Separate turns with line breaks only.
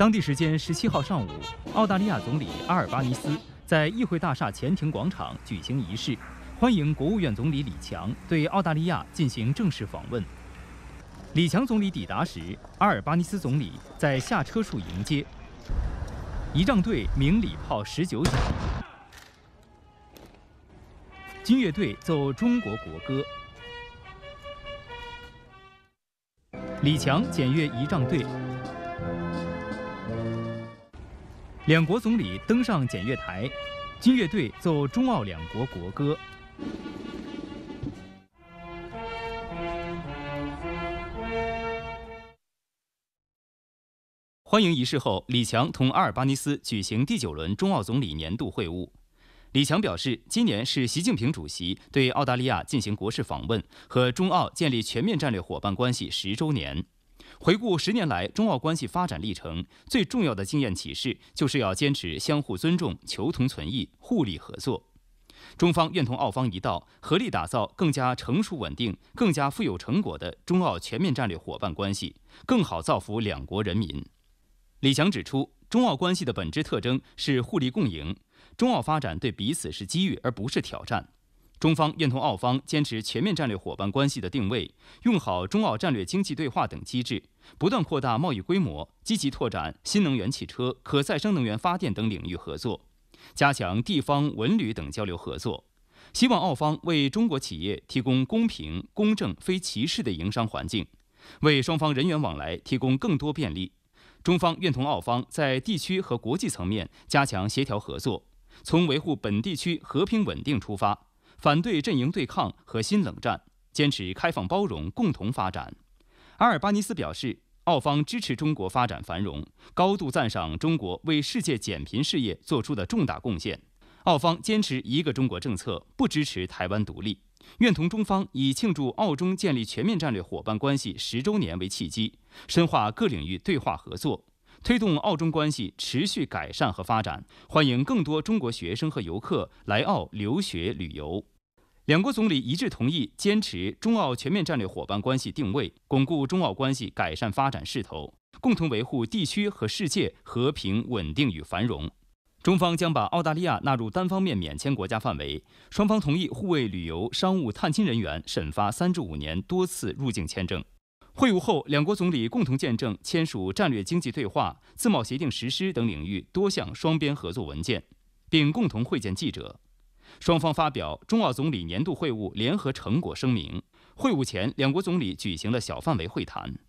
当地时间十七号上午，澳大利亚总理阿尔巴尼斯在议会大厦前庭广场举行仪式，欢迎国务院总理李强对澳大利亚进行正式访问。李强总理抵达时，阿尔巴尼斯总理在下车处迎接。仪仗队鸣礼炮十九响，军乐队奏中国国歌，李强检阅仪仗队。两国总理登上检阅台，军乐队奏中澳两国国歌。欢迎仪式后，李强同阿尔巴尼斯举行第九轮中澳总理年度会晤。李强表示，今年是习近平主席对澳大利亚进行国事访问和中澳建立全面战略伙伴关系十周年。回顾十年来中澳关系发展历程，最重要的经验启示就是要坚持相互尊重、求同存异、互利合作。中方愿同澳方一道，合力打造更加成熟稳定、更加富有成果的中澳全面战略伙伴关系，更好造福两国人民。李强指出，中澳关系的本质特征是互利共赢，中澳发展对彼此是机遇而不是挑战。中方愿同澳方坚持全面战略伙伴关系的定位，用好中澳战略经济对话等机制，不断扩大贸易规模，积极拓展新能源汽车、可再生能源发电等领域合作，加强地方文旅等交流合作。希望澳方为中国企业提供公平、公正、非歧视的营商环境，为双方人员往来提供更多便利。中方愿同澳方在地区和国际层面加强协调合作，从维护本地区和平稳定出发。反对阵营对抗和新冷战，坚持开放包容、共同发展。阿尔巴尼斯表示，澳方支持中国发展繁荣，高度赞赏中国为世界减贫事业做出的重大贡献。澳方坚持一个中国政策，不支持台湾独立，愿同中方以庆祝澳中建立全面战略伙伴关系十周年为契机，深化各领域对话合作。推动澳中关系持续改善和发展，欢迎更多中国学生和游客来澳留学旅游。两国总理一致同意坚持中澳全面战略伙伴关系定位，巩固中澳关系改善发展势头，共同维护地区和世界和平稳定与繁荣。中方将把澳大利亚纳入单方面免签国家范围。双方同意互为旅游、商务、探亲人员审发三至五年多次入境签证。会晤后，两国总理共同见证签署战略经济对话、自贸协定实施等领域多项双边合作文件，并共同会见记者。双方发表中澳总理年度会晤联合成果声明。会晤前，两国总理举行了小范围会谈。